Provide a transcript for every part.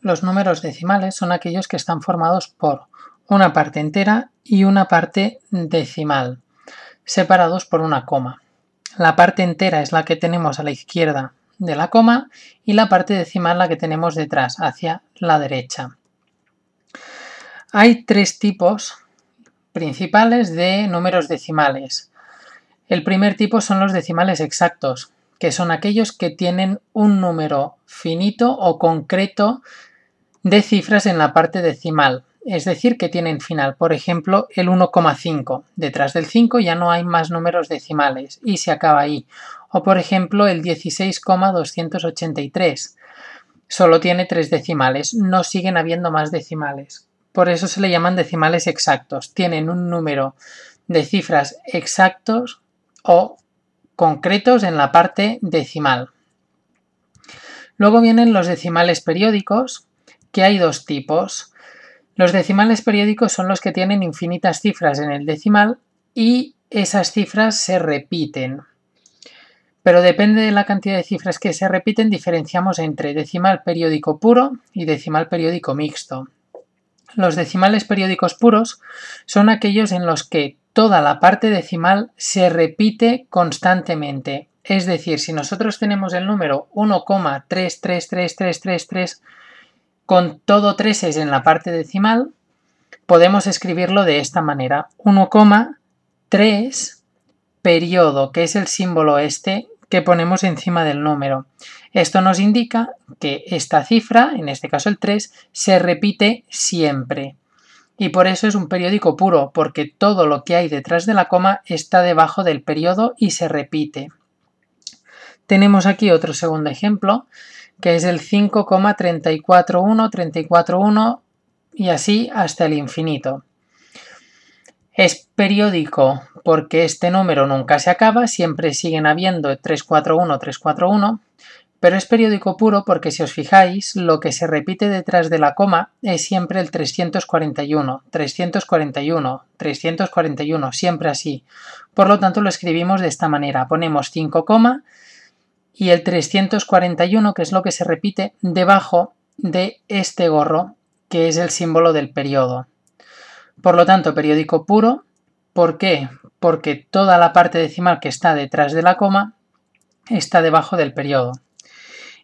Los números decimales son aquellos que están formados por una parte entera y una parte decimal, separados por una coma. La parte entera es la que tenemos a la izquierda de la coma y la parte decimal la que tenemos detrás, hacia la derecha. Hay tres tipos principales de números decimales. El primer tipo son los decimales exactos, que son aquellos que tienen un número finito o concreto de cifras en la parte decimal, es decir, que tienen final, por ejemplo, el 1,5. Detrás del 5 ya no hay más números decimales y se acaba ahí. O, por ejemplo, el 16,283. Solo tiene tres decimales, no siguen habiendo más decimales. Por eso se le llaman decimales exactos. Tienen un número de cifras exactos o concretos en la parte decimal. Luego vienen los decimales periódicos, que hay dos tipos. Los decimales periódicos son los que tienen infinitas cifras en el decimal y esas cifras se repiten. Pero depende de la cantidad de cifras que se repiten, diferenciamos entre decimal periódico puro y decimal periódico mixto. Los decimales periódicos puros son aquellos en los que toda la parte decimal se repite constantemente. Es decir, si nosotros tenemos el número 1,333333 con todo 3 en la parte decimal, podemos escribirlo de esta manera. 1,3 periodo, que es el símbolo este que ponemos encima del número. Esto nos indica que esta cifra, en este caso el 3, se repite siempre y por eso es un periódico puro, porque todo lo que hay detrás de la coma está debajo del periodo y se repite. Tenemos aquí otro segundo ejemplo, que es el 5,341341 y así hasta el infinito. Es periódico porque este número nunca se acaba, siempre siguen habiendo 341, 341. Pero es periódico puro porque si os fijáis, lo que se repite detrás de la coma es siempre el 341, 341, 341, siempre así. Por lo tanto, lo escribimos de esta manera. Ponemos 5 y el 341, que es lo que se repite debajo de este gorro, que es el símbolo del periodo. Por lo tanto, periódico puro. ¿Por qué? Porque toda la parte decimal que está detrás de la coma está debajo del periodo.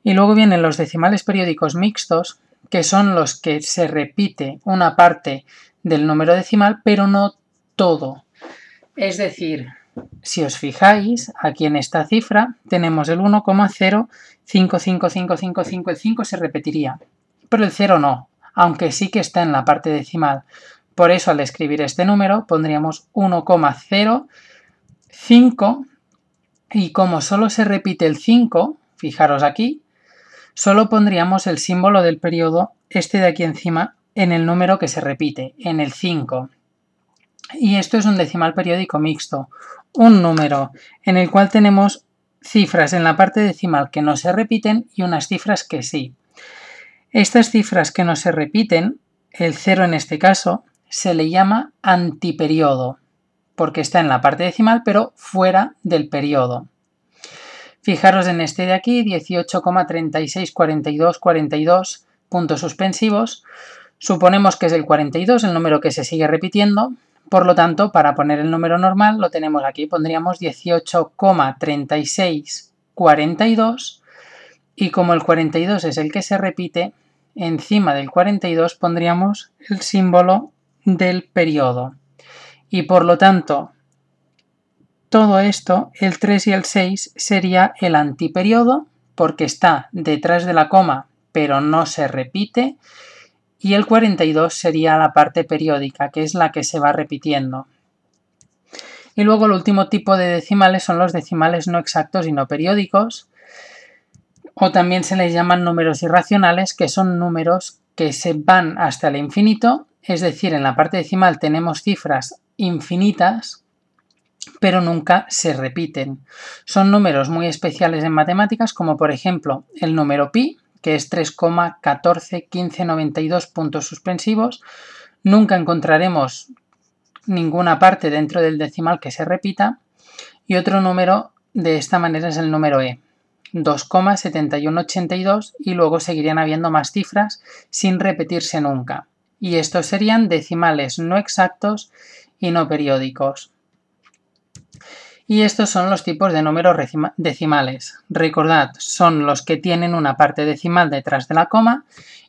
Y luego vienen los decimales periódicos mixtos, que son los que se repite una parte del número decimal, pero no todo. Es decir, si os fijáis, aquí en esta cifra tenemos el 1,055555, el 5 se repetiría, pero el 0 no, aunque sí que está en la parte decimal. Por eso al escribir este número pondríamos 1,05 y como solo se repite el 5, fijaros aquí, solo pondríamos el símbolo del periodo, este de aquí encima, en el número que se repite, en el 5. Y esto es un decimal periódico mixto, un número en el cual tenemos cifras en la parte decimal que no se repiten y unas cifras que sí. Estas cifras que no se repiten, el 0 en este caso, se le llama antiperiodo, porque está en la parte decimal pero fuera del periodo. Fijaros en este de aquí, 18,364242 puntos suspensivos. Suponemos que es el 42, el número que se sigue repitiendo. Por lo tanto, para poner el número normal lo tenemos aquí. Pondríamos 18,3642 y como el 42 es el que se repite, encima del 42 pondríamos el símbolo del periodo. Y por lo tanto, todo esto, el 3 y el 6 sería el antiperiodo, porque está detrás de la coma, pero no se repite, y el 42 sería la parte periódica, que es la que se va repitiendo. Y luego el último tipo de decimales son los decimales no exactos y no periódicos, o también se les llaman números irracionales, que son números que se van hasta el infinito, es decir, en la parte decimal tenemos cifras infinitas, pero nunca se repiten. Son números muy especiales en matemáticas como por ejemplo el número pi, que es 3,141592 puntos suspensivos. Nunca encontraremos ninguna parte dentro del decimal que se repita. Y otro número de esta manera es el número e, 2,7182 y luego seguirían habiendo más cifras sin repetirse nunca. Y estos serían decimales no exactos y no periódicos. Y estos son los tipos de números decimales. Recordad, son los que tienen una parte decimal detrás de la coma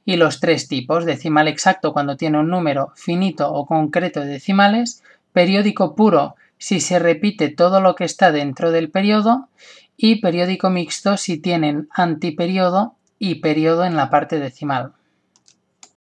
y los tres tipos, decimal exacto cuando tiene un número finito o concreto de decimales, periódico puro si se repite todo lo que está dentro del periodo y periódico mixto si tienen antiperiodo y periodo en la parte decimal.